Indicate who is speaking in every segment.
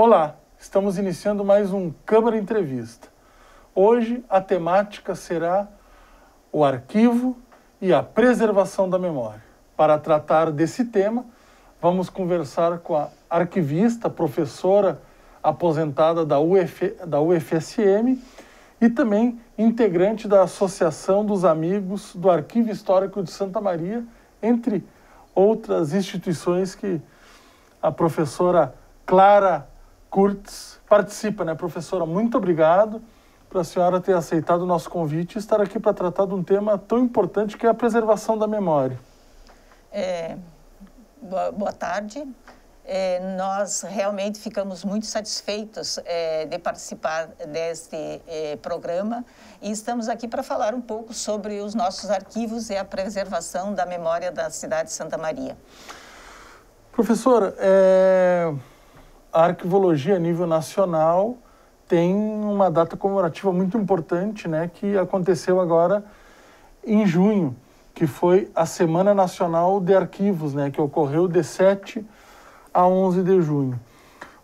Speaker 1: Olá, estamos iniciando mais um Câmara Entrevista. Hoje a temática será o arquivo e a preservação da memória. Para tratar desse tema, vamos conversar com a arquivista, professora aposentada da, Uf, da UFSM e também integrante da Associação dos Amigos do Arquivo Histórico de Santa Maria, entre outras instituições que a professora Clara Kurtz participa, né? Professora, muito obrigado para a senhora ter aceitado o nosso convite e estar aqui para tratar de um tema tão importante que é a preservação da memória.
Speaker 2: É, boa, boa, tarde. É, nós realmente ficamos muito satisfeitos é, de participar deste é, programa e estamos aqui para falar um pouco sobre os nossos arquivos e a preservação da memória da cidade de Santa Maria.
Speaker 1: Professora, é a arquivologia a nível nacional tem uma data comemorativa muito importante, né, que aconteceu agora em junho, que foi a Semana Nacional de Arquivos, né, que ocorreu de 7 a 11 de junho.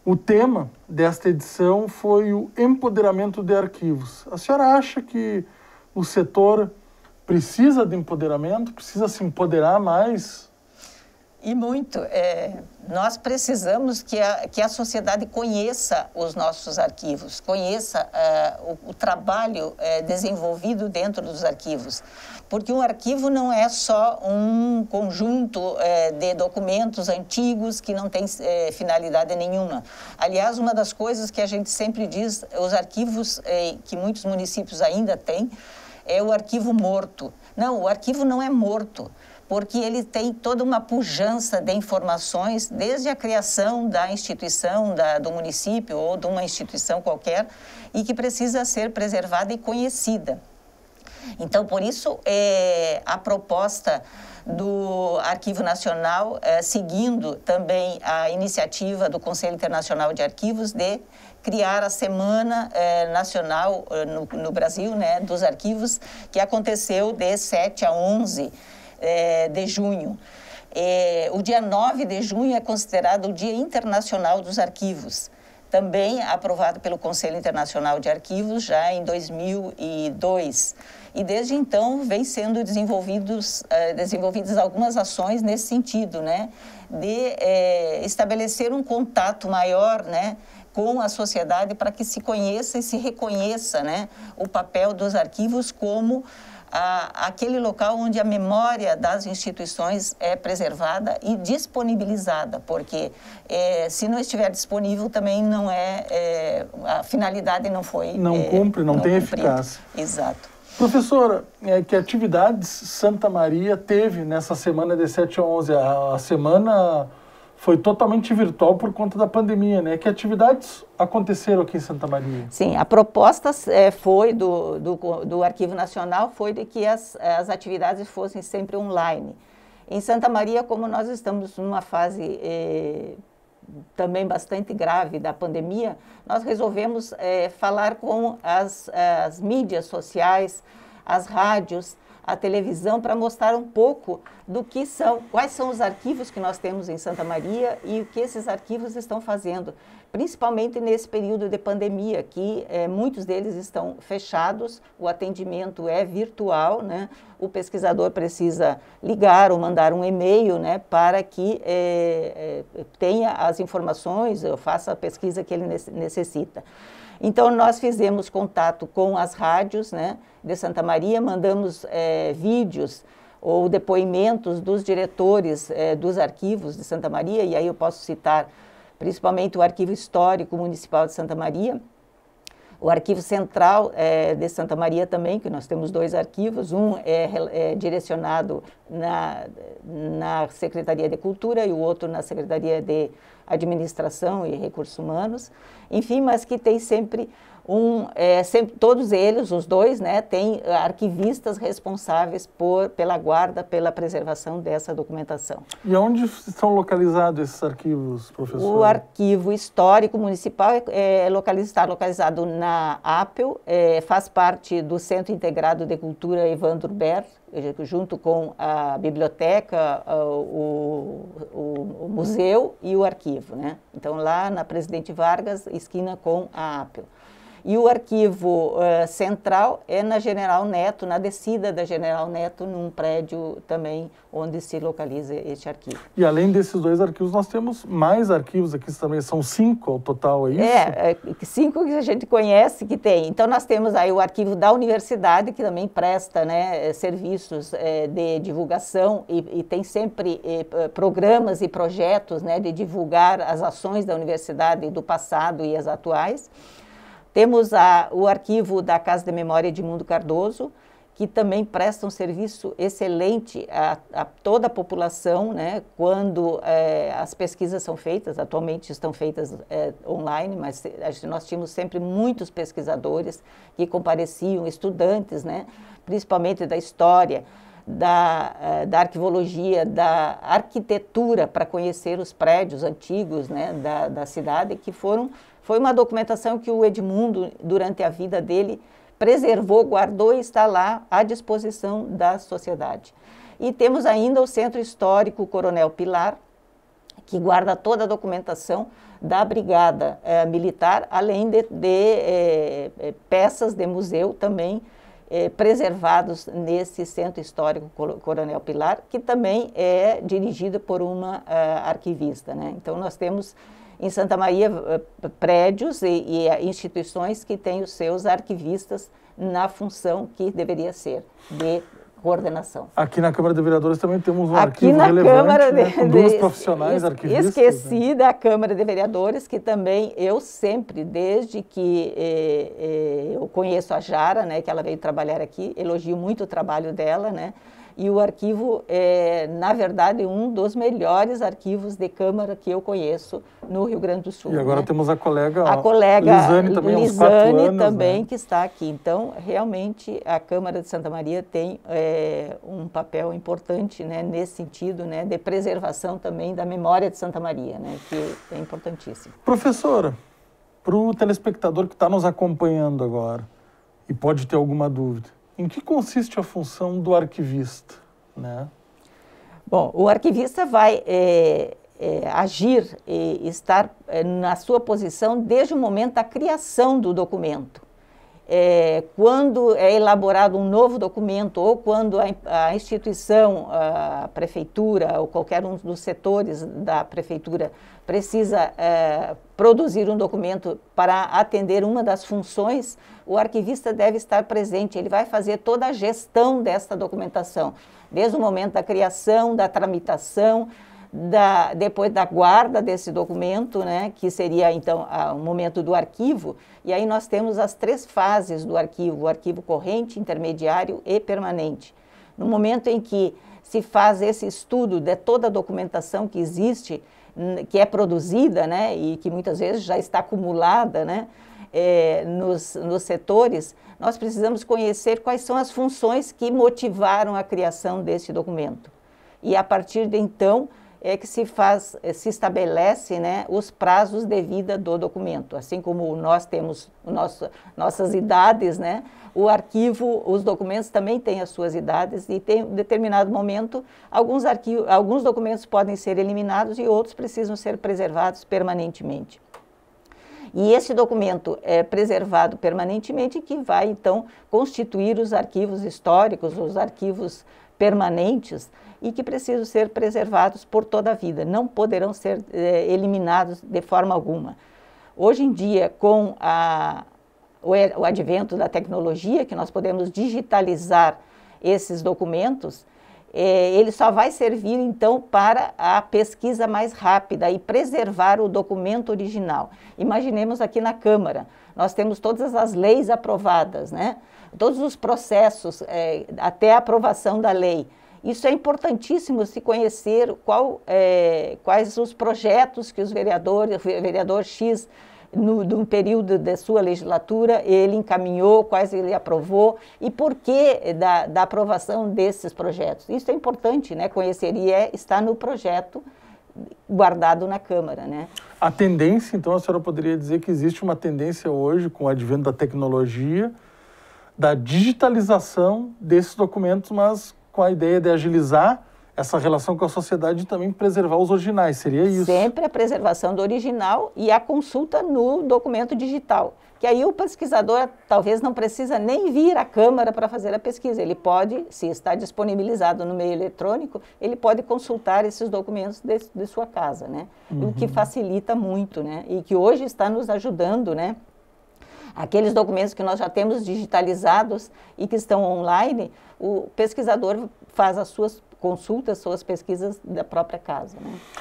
Speaker 1: O tema desta edição foi o empoderamento de arquivos. A senhora acha que o setor precisa de empoderamento, precisa se empoderar mais e muito. É, nós precisamos que a,
Speaker 2: que a sociedade conheça os nossos arquivos, conheça é, o, o, trabalho é, desenvolvido dentro dos arquivos. Porque um arquivo não é só um conjunto é, de documentos antigos que não tem é, finalidade nenhuma. Aliás, uma das coisas que a gente sempre diz, os arquivos é, que muitos municípios ainda têm, é o arquivo morto. Não, o arquivo não é morto porque ele tem toda uma pujança de informações, desde a criação da instituição, da, do município ou de uma instituição qualquer, e que precisa ser preservada e conhecida. Então, por isso, é, a proposta do Arquivo Nacional, é, seguindo também a iniciativa do Conselho Internacional de Arquivos de criar a Semana é, Nacional é, no, no, Brasil né, dos Arquivos, que aconteceu de 7 a 11 é, de junho. É, o dia 9 de junho é considerado o Dia Internacional dos Arquivos, também aprovado pelo Conselho Internacional de Arquivos já em 2002. E desde então vem sendo desenvolvidos, é, desenvolvidas algumas ações nesse sentido, né? De é, estabelecer um contato maior, né? com a sociedade para que se conheça e se reconheça né, o papel dos arquivos como a, aquele local onde a memória das instituições é preservada e disponibilizada, porque é, se não estiver disponível também não é, é a finalidade não foi não é, cumpre, não, não tem cumprido. eficácia. Exato.
Speaker 1: Professora, é, que atividades Santa Maria teve nessa semana de 7 a 11? A, a semana foi totalmente virtual por conta da pandemia, né? Que atividades aconteceram aqui em Santa Maria?
Speaker 2: Sim, a proposta é, foi do, do, do, Arquivo Nacional foi de que as, as atividades fossem sempre online. Em Santa Maria, como nós estamos numa fase é, também bastante grave da pandemia, nós resolvemos é, falar com as, as mídias sociais, as rádios, a televisão para mostrar um pouco do que são, quais são os arquivos que nós temos em Santa Maria e o que esses arquivos estão fazendo, principalmente nesse período de pandemia, que é, muitos deles estão fechados, o atendimento é virtual, né? o pesquisador precisa ligar ou mandar um e-mail né, para que é, é, tenha as informações, faça a pesquisa que ele necessita. Então, nós fizemos contato com as rádios né, de Santa Maria, mandamos é, vídeos ou depoimentos dos diretores é, dos arquivos de Santa Maria, e aí eu posso citar principalmente o Arquivo Histórico Municipal de Santa Maria, o Arquivo Central é, de Santa Maria também, que nós temos dois arquivos, um é, é direcionado na, na Secretaria de Cultura e o outro na Secretaria de Administração e Recursos Humanos, enfim, mas que tem sempre um, é, sempre, todos eles, os dois, né, têm eh, arquivistas responsáveis por, pela guarda, pela preservação dessa documentação.
Speaker 1: E onde estão localizados esses arquivos, professor? O arquivo
Speaker 2: histórico municipal é, é, é está localizado na Apel, é, faz parte do Centro Integrado de Cultura Evandro Ber, eh, junto com a biblioteca, o, o, o museu e o arquivo. Né? Então, lá na Presidente Vargas, esquina com a Apel. E o arquivo uh, central é na General Neto, na descida da General Neto, num prédio também onde se localiza este arquivo.
Speaker 1: E além desses dois arquivos, nós temos mais arquivos aqui também, são cinco ao total, é isso? É,
Speaker 2: é, cinco que a gente conhece que tem. Então nós temos aí o arquivo da universidade, que também presta né, eh, serviços é, de divulgação e, e tem sempre é, programas e projetos né, de divulgar as ações da universidade do passado e as atuais. Temos a, o arquivo da Casa de Memória de Mundo Cardoso, que também presta um serviço excelente a, a toda a população, né? quando é, as pesquisas são feitas, atualmente estão feitas é, online, mas nós tínhamos sempre muitos pesquisadores que compareciam, estudantes, né? principalmente da história, da, eh, da arquivologia, da arquitetura, para conhecer os prédios antigos né? da, da cidade, que foram foi uma documentação que o Edmundo, durante a vida dele, preservou, guardou e está lá à disposição da sociedade. E temos ainda o Centro Histórico Coronel Pilar, que guarda toda a documentação da Brigada eh, Militar, além de, de eh, eh, peças de museu também eh, preservados nesse Centro Histórico Coronel Pilar, que também é dirigido por uma uh, arquivista. Né? Então, nós temos em Santa Maria uh, prédios e, e, instituições que têm os seus arquivistas na função que deveria ser de coordenação.
Speaker 1: Aqui na Câmara de Vereadores também temos um Aqui arquivo na relevante, Câmara né, de, né, com duas profissionais es, arquivistas. Esqueci
Speaker 2: né? da é Câmara de Vereadores, que também eu sempre, desde que eh, eh, eu conheço a Jara, né, que ela veio trabalhar aqui, elogio muito o trabalho dela, né, e o arquivo é, na verdade, um dos melhores arquivos de câmara que eu conheço no Rio Grande do Sul. E agora né?
Speaker 1: temos a colega, a colega Lisane também, Lisane anos,
Speaker 2: também né? que está aqui. Então, realmente, a Câmara de Santa Maria tem é, um papel importante né, nesse sentido né, de preservação também da memória de Santa Maria, né, que é importantíssimo.
Speaker 1: Professora, para o telespectador que está nos acompanhando agora e pode ter alguma dúvida, em que consiste a função do arquivista? Né?
Speaker 2: Bom, o arquivista vai é, é, agir e estar é, na sua posição desde o momento da criação do documento é, quando é elaborado um novo documento ou quando a, a, instituição, a prefeitura ou qualquer um dos setores da prefeitura precisa é, produzir um documento para atender uma das funções, o arquivista deve estar presente. Ele vai fazer toda a gestão desta documentação, desde o momento da criação, da tramitação, da, depois da guarda desse documento, né, que seria então a, o momento do arquivo, e aí nós temos as três fases do arquivo, o arquivo corrente, intermediário e permanente. No momento em que se faz esse estudo de toda a documentação que existe, que é produzida, né, e que muitas vezes já está acumulada, né, é, nos, nos setores, nós precisamos conhecer quais são as funções que motivaram a criação desse documento. E a partir de então, é que se faz, eh, se estabelece né, os prazos de vida do documento. Assim como nós temos nosso, nossas idades, né, o arquivo, os documentos também têm as suas idades e tem determinado momento alguns, arquivos, alguns documentos podem ser eliminados e outros precisam ser preservados permanentemente. E esse documento é preservado permanentemente que vai então constituir os arquivos históricos, os arquivos permanentes e que precisam ser preservados por toda a vida, não poderão ser eh, eliminados de forma alguma. Hoje em dia, com a, o, o advento da tecnologia, que nós podemos digitalizar esses documentos, é, ele só vai servir então para a pesquisa mais rápida e preservar o documento original. Imaginemos aqui na Câmara, nós temos todas as leis aprovadas, né? todos os processos é, até a aprovação da lei. Isso é importantíssimo se conhecer qual, é, quais os projetos que os vereadores, o vereador X no, no, período da sua legislatura, ele encaminhou, quais ele aprovou e por que da, da aprovação desses projetos. Isso é importante, né? conhecer e é, está no projeto guardado na Câmara. Né?
Speaker 1: A tendência, então, a senhora poderia dizer que existe uma tendência hoje, com o advento da tecnologia, da digitalização desses documentos, mas com a ideia de agilizar essa relação com a sociedade e também preservar os originais, seria isso? Sempre
Speaker 2: a preservação do original e a consulta no documento digital. Que aí o pesquisador talvez não precisa nem vir à Câmara para fazer a pesquisa. Ele pode, se está disponibilizado no meio eletrônico, ele pode consultar esses documentos de, de sua casa, né? Uhum. O que uhum. facilita muito, né? E que hoje está nos ajudando, né? aqueles documentos que nós já temos digitalizados e que estão online, o pesquisador faz as suas consulta suas pesquisas da própria casa. Né? Hum.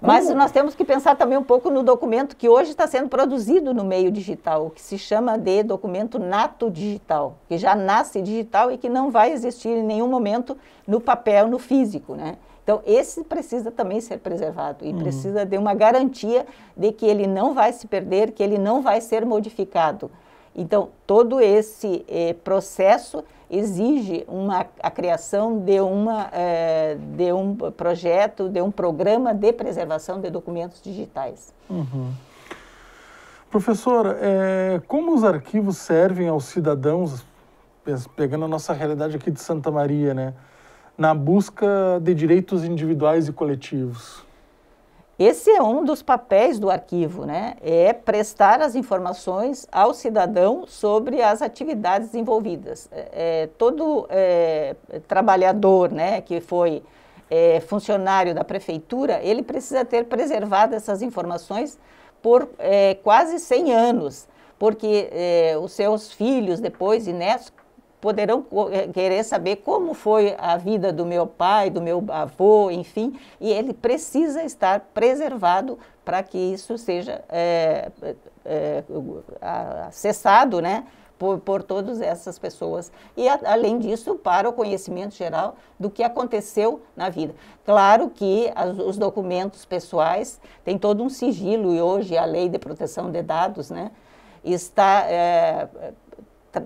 Speaker 2: Mas nós temos que pensar também um pouco no documento que hoje está sendo produzido no meio digital, o que se chama de documento nato digital, que já nasce digital e que não vai existir em nenhum momento no papel, no físico, né? Então, esse precisa também ser preservado e uhum. precisa de uma garantia de que ele não vai se perder, que ele não vai ser modificado. Então, todo esse eh, processo exige uma, a criação de, uma, é, de um projeto, de um programa de preservação de documentos digitais.
Speaker 1: Uhum. Professora, é, como os arquivos servem aos cidadãos, pegando a nossa realidade aqui de Santa Maria, né, na busca de direitos individuais e coletivos? Esse é um dos papéis do arquivo,
Speaker 2: né? É prestar as informações ao cidadão sobre as atividades envolvidas. É, é todo é, trabalhador, né, que foi é, funcionário da prefeitura, ele precisa ter preservado essas informações por é, quase 100 anos, porque é, os seus filhos depois e netos poderão eh, querer saber como foi a vida do meu pai, do meu avô, enfim, e ele precisa estar preservado para que isso seja é, é, acessado, né? Por, por, todas essas pessoas. E, a, além disso, para o conhecimento geral do que aconteceu na vida. Claro que as, os documentos pessoais têm todo um sigilo, e hoje a lei de proteção de dados né, está é,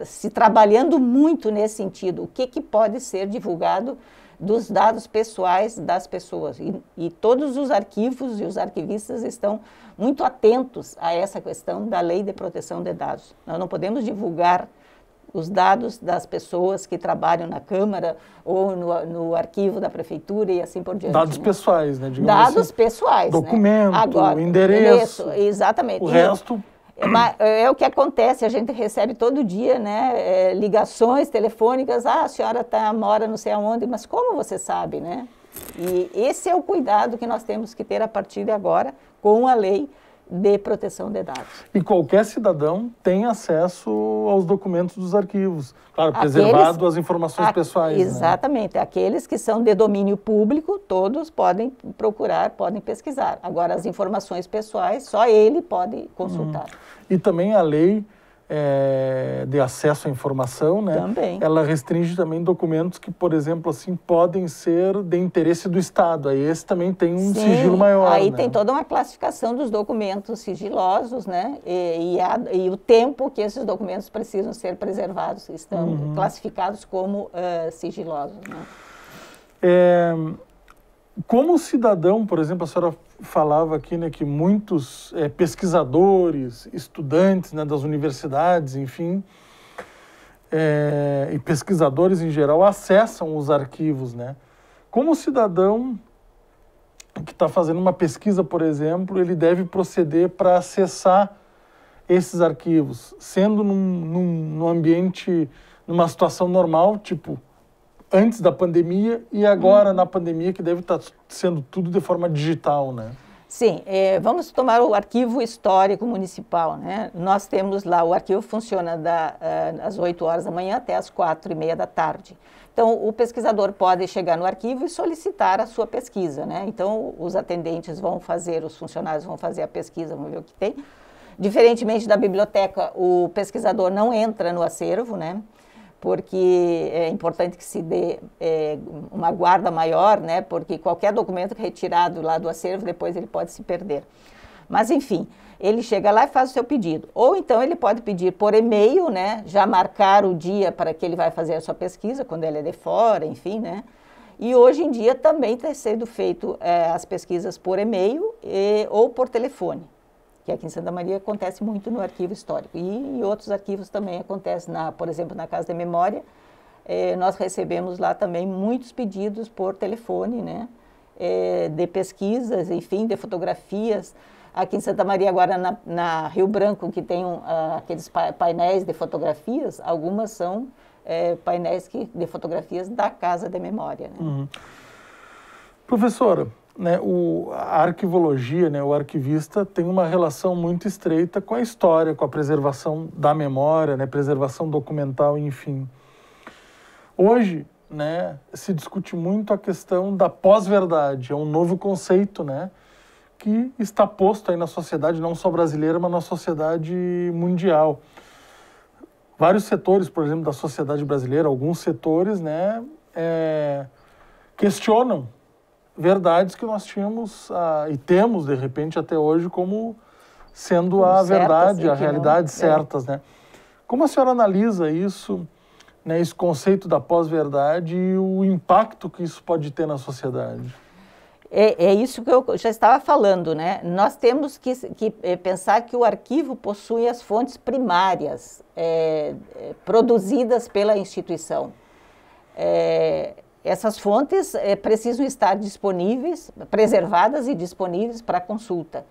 Speaker 2: se trabalhando muito nesse sentido, o que, que pode ser divulgado dos dados pessoais das pessoas. E, e, todos os arquivos e os arquivistas estão muito atentos a essa questão da lei de proteção de dados. Nós não podemos divulgar os dados das pessoas que trabalham na Câmara ou no, no arquivo da Prefeitura e assim por diante. Dados né?
Speaker 1: pessoais, né? Digamos dados assim,
Speaker 2: pessoais. Né? Documento, né? Agora, endereço, endereço. Exatamente. O e resto é, é o que acontece, a gente recebe todo dia, né, é, ligações telefônicas, ah, a senhora tá, mora não sei aonde, mas como você sabe, né? E esse é o cuidado que nós temos que ter a partir de agora com a lei de proteção de dados.
Speaker 1: E qualquer cidadão tem acesso aos documentos dos arquivos, claro, aqueles, preservado as informações a, pessoais. Né? Exatamente,
Speaker 2: né? aqueles que são de domínio público, todos podem procurar, podem pesquisar. Agora, as informações pessoais, só ele
Speaker 1: pode consultar. Hum. E também a lei é, de acesso à informação, né? Também. Ela restringe também documentos que, por exemplo, assim, podem ser de interesse do Estado. Aí esse também tem um Sim, sigilo maior. Aí né? tem
Speaker 2: toda uma classificação dos documentos sigilosos, né? E, e, a, e, o tempo que esses documentos precisam ser preservados, estão uhum. classificados como uh, sigilosos. Né?
Speaker 1: É como cidadão, por exemplo, a senhora falava aqui né, que muitos é, pesquisadores, estudantes né, das universidades, enfim, é, e pesquisadores em geral acessam os arquivos, né? Como cidadão que está fazendo uma pesquisa, por exemplo, ele deve proceder para acessar esses arquivos, sendo num, num, num ambiente, numa situação normal, tipo antes da pandemia e agora hum. na pandemia, que deve estar tá sendo tudo de forma digital, né?
Speaker 2: Sim, é, vamos tomar o arquivo histórico municipal, né? Nós temos lá, o arquivo funciona da, eh, às 8 horas da manhã até às 4 e meia da tarde. Então, o pesquisador pode chegar no arquivo e solicitar a sua pesquisa, né? Então, os atendentes vão fazer, os funcionários vão fazer a pesquisa, vão ver o que tem. Diferentemente da biblioteca, o pesquisador não entra no acervo, né? porque é importante que se dê é, uma guarda maior, né, porque qualquer documento é retirado lá do acervo, depois ele pode se perder. Mas, enfim, ele chega lá e faz o seu pedido. Ou então ele pode pedir por e-mail, né, já marcar o dia para que ele vai fazer a sua pesquisa, quando ele é de fora, enfim, né. E hoje em dia também está sendo feito é, as pesquisas por e-mail e, ou por telefone que aqui em Santa Maria acontece muito no arquivo histórico. E em outros arquivos também acontece, na, por exemplo, na Casa da Memória, eh, nós recebemos lá também muitos pedidos por telefone, né? Eh, de pesquisas, enfim, de fotografias. Aqui em Santa Maria, agora na, na Rio Branco, que tem um, ah, aqueles painéis de fotografias, algumas são eh, painéis que, de fotografias da Casa da Memória. Né?
Speaker 1: Uhum. Professora, né, o, a arquivologia, né, o arquivista, tem uma relação muito estreita com a história, com a preservação da memória, né, preservação documental, enfim. Hoje, né, se discute muito a questão da pós-verdade, é um novo conceito né, que está posto aí na sociedade, não só brasileira, mas na sociedade mundial. Vários setores, por exemplo, da sociedade brasileira, alguns setores, né, é, questionam verdades que nós tínhamos ah, e temos, de repente, até hoje, como sendo como a certas, verdade, né, a realidade não... É. certas, é. né? Como a senhora analisa isso, né, esse conceito da pós-verdade e o impacto que isso pode ter na sociedade?
Speaker 2: É, é, isso que eu já estava falando, né? Nós temos que, que eh, pensar que o arquivo possui as fontes primárias é, produzidas pela instituição. É, essas fontes é, precisam estar disponíveis, preservadas e disponíveis para consulta.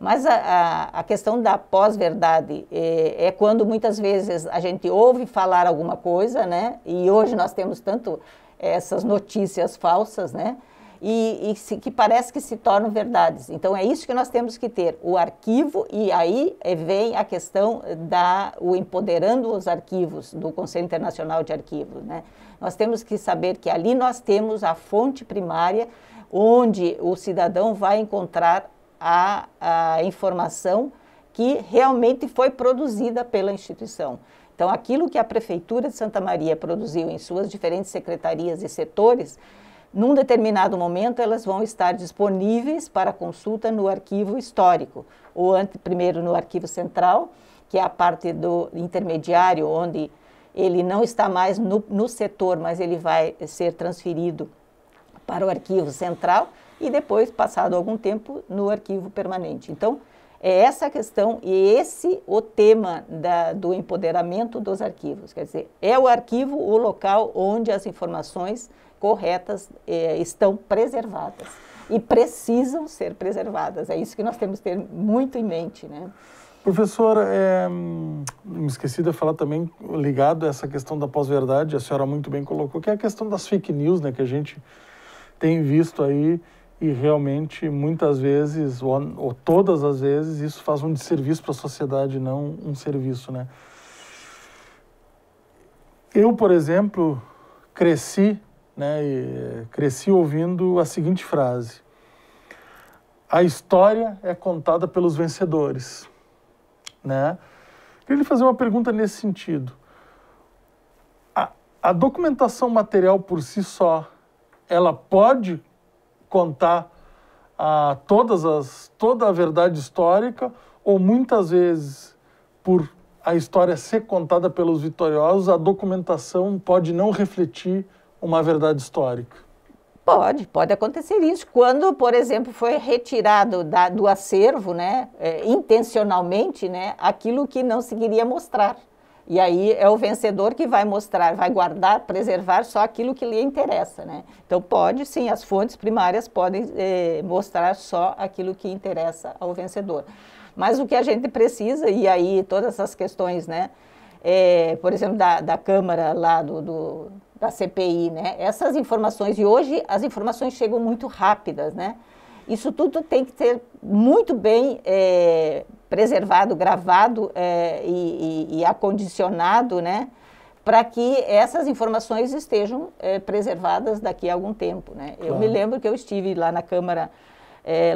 Speaker 2: Mas a, a, a questão da pós-verdade é, é, quando muitas vezes a gente ouve falar alguma coisa, né? E hoje nós temos tanto essas notícias falsas, né? E, e se, que parece que se tornam verdades. Então é isso que nós temos que ter, o arquivo, e aí eh, vem a questão da o empoderando os arquivos do Conselho Internacional de Arquivos, né? nós temos que saber que ali nós temos a fonte primária onde o cidadão vai encontrar a, a informação que realmente foi produzida pela instituição. Então, aquilo que a Prefeitura de Santa Maria produziu em suas diferentes secretarias e setores, num determinado momento elas vão estar disponíveis para consulta no arquivo histórico, ou ante, primeiro no arquivo central, que é a parte do intermediário onde ele não está mais no, no setor, mas ele vai ser transferido para o arquivo central e depois, passado algum tempo, no arquivo permanente. Então, é essa a questão e é esse o tema da, do empoderamento dos arquivos. Quer dizer, é o arquivo o local onde as informações corretas eh, estão preservadas e precisam ser preservadas. É isso que nós temos que ter muito em mente, né?
Speaker 1: Professor, é, hum, me esqueci de falar também, ligado a essa questão da pós-verdade, a senhora muito bem colocou, que é a questão das fake news, né, que a gente tem visto aí e realmente muitas vezes, ou, ou todas as vezes, isso faz um desserviço para a sociedade, não um serviço, né. Eu, por exemplo, cresci, né, e, cresci ouvindo a seguinte frase, a história é contada pelos vencedores. Né? Queria lhe fazer uma pergunta nesse sentido. A, a documentação material por si só, ela pode contar a, ah, todas as, toda a verdade histórica ou muitas vezes, por a história ser contada pelos vitoriosos, a documentação pode não refletir uma verdade histórica? Pode, pode acontecer isso.
Speaker 2: Quando, por exemplo, foi retirado da, do
Speaker 1: acervo, né, é,
Speaker 2: intencionalmente, né, aquilo que não se queria mostrar. E aí é o vencedor que vai mostrar, vai guardar, preservar só aquilo que lhe interessa, né? Então pode sim, as fontes primárias podem é, mostrar só aquilo que interessa ao vencedor. Mas o que a gente precisa, e aí todas essas questões, né, é, por exemplo, da, da Câmara lá do, do da CPI, né? Essas informações, e hoje as informações chegam muito rápidas, né? Isso tudo tem que ser muito bem é, preservado, gravado é, e, e, e, acondicionado, né? Para que essas informações estejam é, preservadas daqui a algum tempo, né? Claro. Eu me lembro que eu estive lá na Câmara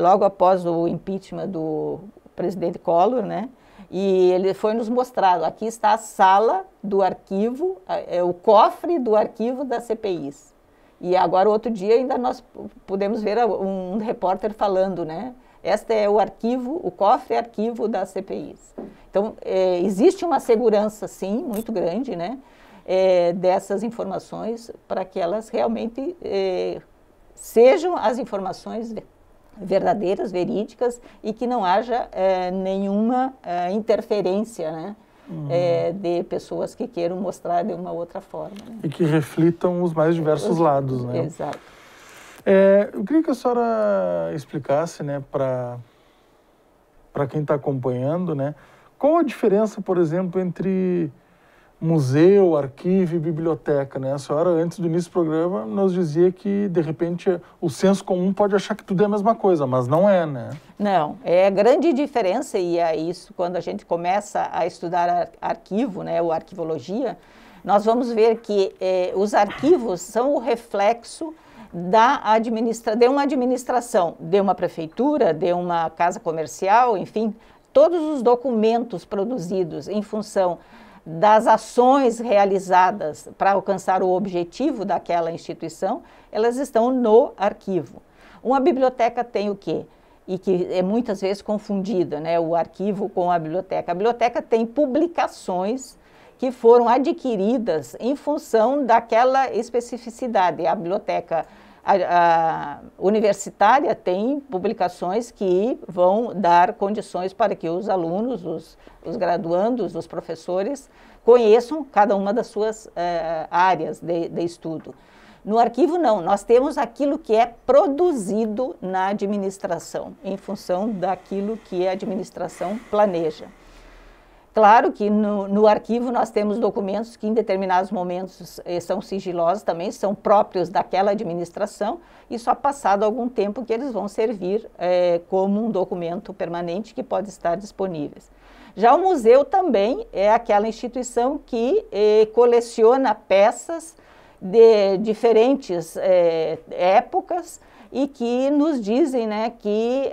Speaker 2: logo após o impeachment do presidente Collor, né? E ele foi nos mostrado, aqui está a sala do arquivo, é o cofre do arquivo das CPIs. E agora, outro dia, ainda nós pudemos ver um repórter falando, né? Este é o arquivo, o cofre arquivo das CPIs. Então, é, existe uma segurança, sim, muito grande, né? É, dessas informações para que elas realmente é, sejam as informações verdadeiras, verídicas e que não haja é, nenhuma é, interferência, né? Uhum. É, de pessoas que queiram mostrar de uma outra forma. Né? E
Speaker 1: que reflitam os mais diversos lados, né? Exato. É, eu queria que a senhora explicasse, né, para para quem está acompanhando, né, qual a diferença, por exemplo, entre museu, arquivo e biblioteca. Né? A senhora, antes do início do programa, nos dizia que, de repente, o senso comum pode achar que tudo é a mesma coisa, mas não é, né?
Speaker 2: Não, é grande diferença e é isso, quando a gente começa a estudar arquivo, né, ou arquivologia, nós vamos ver que eh, os arquivos são o reflexo da administra de uma administração, de uma prefeitura, de uma casa comercial, enfim, todos os documentos produzidos em função das ações realizadas para alcançar o objetivo daquela instituição, elas estão no arquivo. Uma biblioteca tem o quê? E que é muitas vezes confundida, né? o arquivo com a biblioteca. A biblioteca tem publicações que foram adquiridas em função daquela especificidade. A biblioteca a, a universitária tem publicações que vão dar condições para que os alunos, os, os graduandos, os professores conheçam cada uma das suas uh, áreas de, de estudo. No arquivo, não, nós temos aquilo que é produzido na administração, em função daquilo que a administração planeja. Claro que no, no, arquivo nós temos documentos que em determinados momentos eh, são sigilosos também, são próprios daquela administração e só passado algum tempo que eles vão servir eh, como um documento permanente que pode estar disponíveis. Já o museu também é aquela instituição que eh, coleciona peças de diferentes épocas e que nos dizem né, que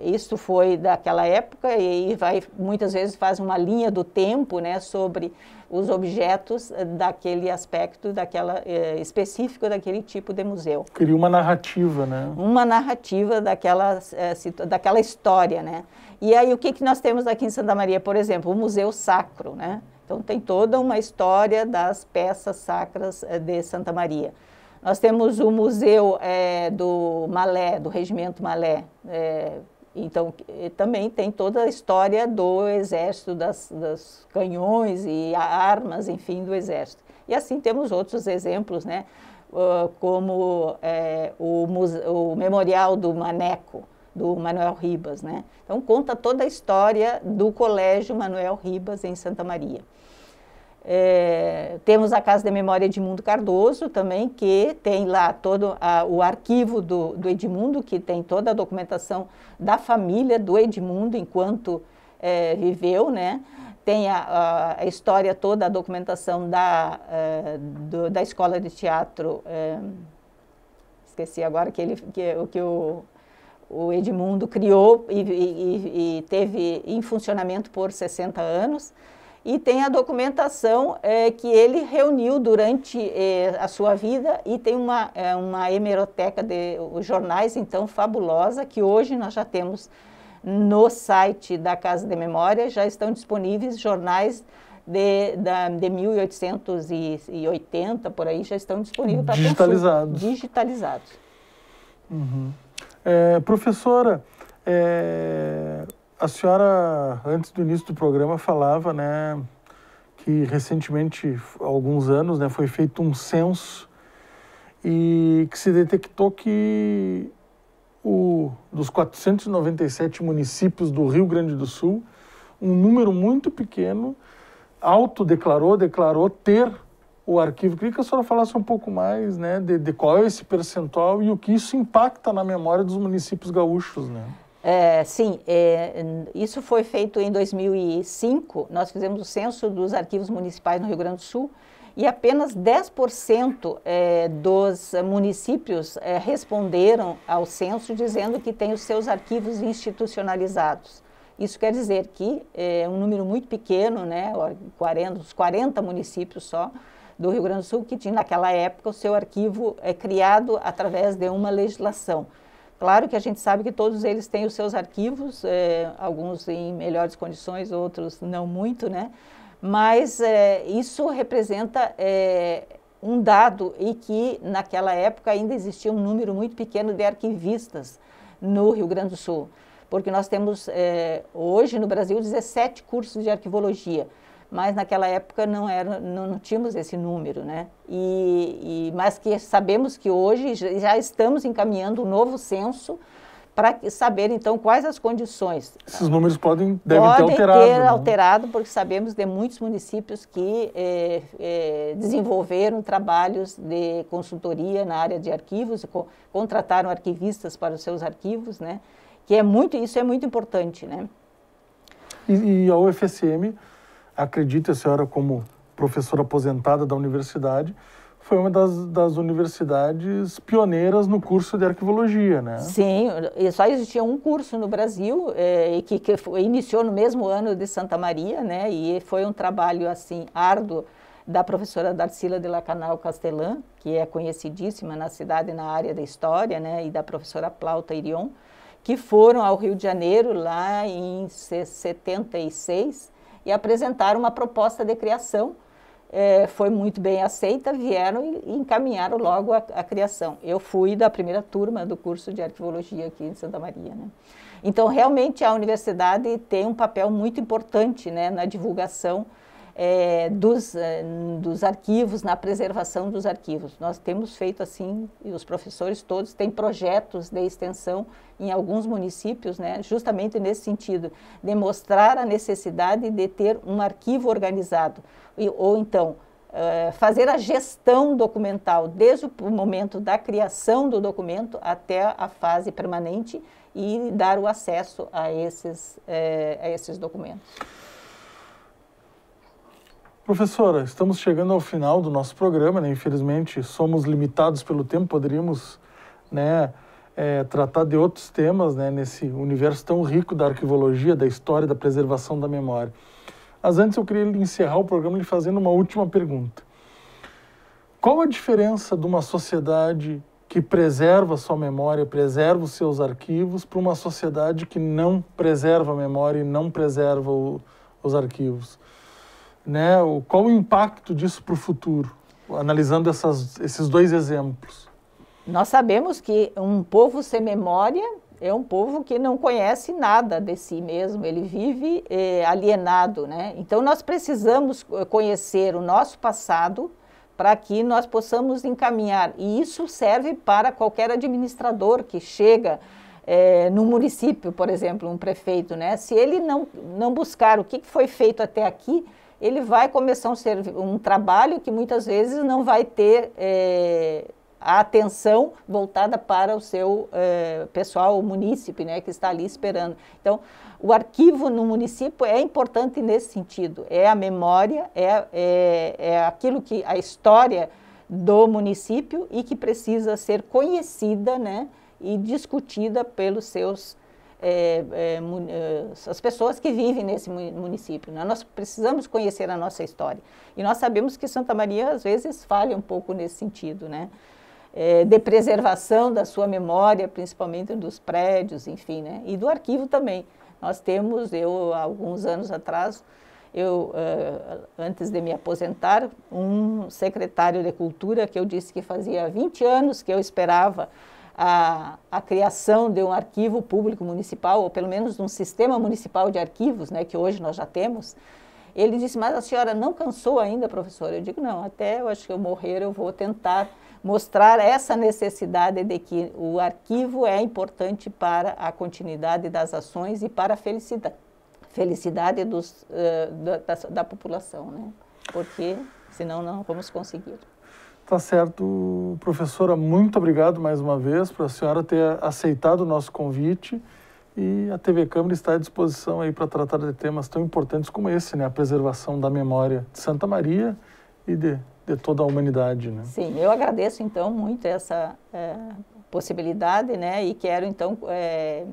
Speaker 2: isso foi daquela época e vai muitas vezes faz uma linha do tempo, né, sobre os objetos eh, daquele aspecto, daquela eh, específico daquele tipo de museu.
Speaker 1: Cria uma narrativa, né?
Speaker 2: Uma narrativa daquela eh, daquela história, né? E aí o que que nós temos aqui em Santa Maria, por exemplo, o Museu Sacro, né? Então tem toda uma história das peças sacras eh, de Santa Maria. Nós temos o Museu do Malé, do Regimento Malé, então, eh, também tem toda a história do exército, das, das canhões e armas, enfim, do exército. E assim temos outros exemplos, né? Uh, como é, o, o, memorial do Maneco, do Manuel Ribas. Né? Então, conta toda a história do Colégio Manuel Ribas em Santa Maria. É, temos a Casa da Memória Edmundo Cardoso também, que tem lá todo a, o arquivo do, do, Edmundo, que tem toda a documentação da família do Edmundo enquanto é, viveu, né? Tem a, a, a, história toda, a documentação da, é, do, da Escola de Teatro, é, esqueci agora que ele, que, o que o, o Edmundo criou e, e, e teve em funcionamento por 60 anos e tem a documentação é, que ele reuniu durante é, a sua vida e tem uma, é, uma hemeroteca de jornais, então, fabulosa, que hoje nós já temos no site da Casa de Memória, já estão disponíveis jornais de, da, de 1880, por aí, já estão disponíveis para digitalizados. Digitalizados.
Speaker 1: Uhum. É, professora, é, a senhora, antes do início do programa, falava né, que recentemente, há alguns anos, né, foi feito um censo e que se detectou que o, dos 497 municípios do Rio Grande do Sul, um número muito pequeno autodeclarou, declarou ter o arquivo. Queria que a senhora falasse um pouco mais né, de, de qual é esse percentual e o que isso impacta na memória dos municípios gaúchos. Né?
Speaker 2: É, sim, é, isso foi feito em 2005. Nós fizemos o censo dos arquivos municipais no Rio Grande do Sul e apenas 10% é, dos municípios é, responderam ao censo dizendo que têm os seus arquivos institucionalizados. Isso quer dizer que é um número muito pequeno, né, 40, uns 40 municípios só do Rio Grande do Sul que tinha naquela época o seu arquivo é, criado através de uma legislação. Claro que a gente sabe que todos eles têm os seus arquivos, é, alguns em melhores condições, outros não muito, né? Mas é, isso representa é, um dado e que naquela época ainda existia um número muito pequeno de arquivistas no Rio Grande do Sul, porque nós temos é, hoje no Brasil 17 cursos de arquivologia mas naquela época não, era, não, não tínhamos esse número, né? E, e, mas que sabemos que hoje já estamos encaminhando um novo censo para saber então quais as condições. Esses
Speaker 1: números podem devem podem ter alterado. Ter né? alterado
Speaker 2: porque sabemos de muitos municípios que é, é, desenvolveram trabalhos de consultoria na área de arquivos, co contrataram arquivistas para os seus arquivos, né? Que é muito isso é muito importante, né?
Speaker 1: E, e a UFSM Acredita, a senhora como professora aposentada da universidade, foi uma das, das universidades pioneiras no curso de arquivologia, né? Sim,
Speaker 2: só existia um curso no Brasil é, que, que foi, iniciou no mesmo ano de Santa Maria, né? E foi um trabalho assim árduo da professora Darcila de Lacanal Castelã, que é conhecidíssima na cidade na área da história, né? E da professora Plauta Irion, que foram ao Rio de Janeiro lá em 76 e apresentaram uma proposta de criação. É, foi muito bem aceita, vieram e, e encaminharam logo a, a, criação. Eu fui da primeira turma do curso de arquivologia aqui em Santa Maria. Né? Então, realmente, a universidade tem um papel muito importante né, na divulgação é, dos, é, dos arquivos, na preservação dos arquivos. Nós temos feito assim, e os professores todos têm projetos de extensão em alguns municípios, né, justamente nesse sentido, demonstrar a necessidade de ter um arquivo organizado, e, ou então é, fazer a gestão documental, desde o momento da criação do documento até a fase permanente e dar o acesso a esses, é, a esses documentos.
Speaker 1: Professora, estamos chegando ao final do nosso programa, né? infelizmente somos limitados pelo tempo, poderíamos né, é, tratar de outros temas né, nesse universo tão rico da arquivologia, da história, da preservação da memória. Mas antes eu queria encerrar o programa lhe fazendo uma última pergunta. Qual a diferença de uma sociedade que preserva sua memória, preserva os seus arquivos, para uma sociedade que não preserva a memória e não preserva o, os arquivos? né, o, qual o impacto disso para o futuro, analisando essas, esses dois exemplos?
Speaker 2: Nós sabemos que um povo sem memória é um povo que não conhece nada de si mesmo, ele vive eh, alienado, né? Então nós precisamos eh, conhecer o nosso passado para que nós possamos encaminhar. E isso serve para qualquer administrador que chega eh, no município, por exemplo, um prefeito, né? Se ele não, não buscar o que foi feito até aqui, ele vai começar um, um trabalho que muitas vezes não vai ter é, a atenção voltada para o seu eh, pessoal, o munícipe, né, que está ali esperando. Então, o arquivo no município é importante nesse sentido, é a memória, é, é, é aquilo que a história do município e que precisa ser conhecida né, e discutida pelos seus é, é, é, as pessoas que vivem nesse município. Né? Nós precisamos conhecer a nossa história. E nós sabemos que Santa Maria, às vezes, falha um pouco nesse sentido, né? É, de preservação da sua memória, principalmente dos prédios, enfim, né? E do arquivo também. Nós temos, eu, alguns anos atrás, eu, é, antes de me aposentar, um secretário de cultura que eu disse que fazia 20 anos que eu esperava a, a, criação de um arquivo público municipal, ou pelo menos de um sistema municipal de arquivos, né, que hoje nós já temos, ele disse, mas a senhora não cansou ainda, professora? Eu digo, não, até eu acho que eu morrer eu vou tentar mostrar essa necessidade de que o arquivo é importante para a continuidade das ações e para a felicidade, felicidade dos, uh, da, da, da população, né? porque senão não vamos conseguir.
Speaker 1: Tá certo, professora, muito obrigado mais uma vez para a senhora ter aceitado o nosso convite e a TV Câmara está à disposição aí para tratar de temas tão importantes como esse, né, a preservação da memória de Santa Maria e de, de toda a humanidade, né? Sim,
Speaker 2: eu agradeço então muito essa é, possibilidade, né, e quero então é,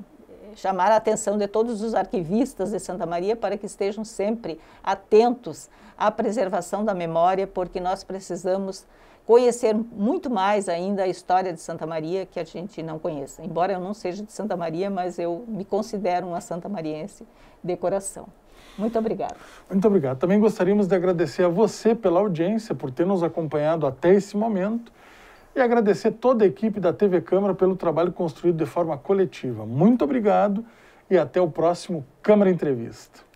Speaker 2: chamar a atenção de todos os arquivistas de Santa Maria para que estejam sempre atentos à preservação da memória, porque nós precisamos conhecer muito mais ainda a história de Santa Maria que a gente não conheça. Embora eu não seja de Santa Maria, mas eu me considero uma Santa Mariense de coração. Muito obrigado.
Speaker 1: Muito obrigado. Também gostaríamos de agradecer a você pela audiência, por ter nos acompanhado até esse momento e agradecer toda a equipe da TV Câmara pelo trabalho construído de forma coletiva. Muito obrigado e até o próximo Câmara Entrevista.